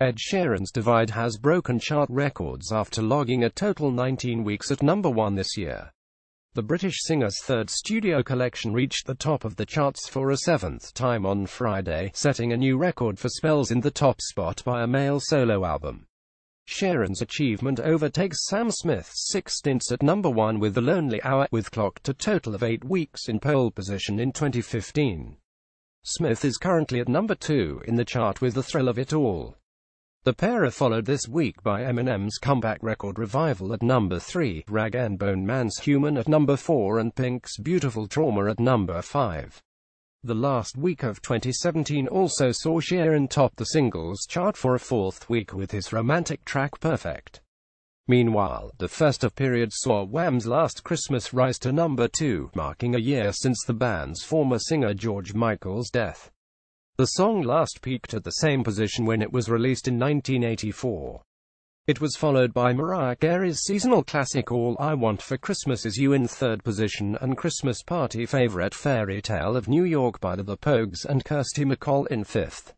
Ed Sheeran's Divide has broken chart records after logging a total 19 weeks at number 1 this year. The British singer's third studio collection reached the top of the charts for a seventh time on Friday, setting a new record for spells in the top spot by a male solo album. Sharon's achievement overtakes Sam Smith's six stints at number one with The Lonely Hour, with clocked a total of eight weeks in pole position in 2015. Smith is currently at number two in the chart with The Thrill of It All. The pair are followed this week by Eminem's comeback record Revival at number 3, Rag & Bone Man's Human at number 4 and Pink's Beautiful Trauma at number 5. The last week of 2017 also saw Sheeran top the singles chart for a fourth week with his romantic track Perfect. Meanwhile, the first of period saw Wham's Last Christmas rise to number 2, marking a year since the band's former singer George Michael's death. The song last peaked at the same position when it was released in 1984. It was followed by Mariah Carey's seasonal classic All I Want for Christmas Is You in third position and Christmas party favorite Fairy Tale of New York by The Pogues and Kirsty McCall in fifth.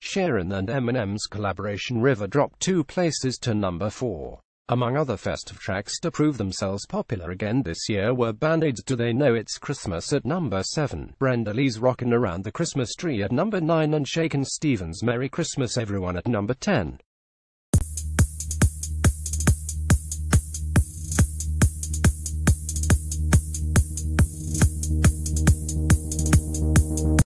Sharon and Eminem's collaboration River dropped two places to number four. Among other festive tracks to prove themselves popular again this year were Band-Aids Do They Know It's Christmas at number 7, Brenda Lee's Rockin' Around the Christmas Tree at number 9 and Shakin' Stevens' Merry Christmas Everyone at number 10.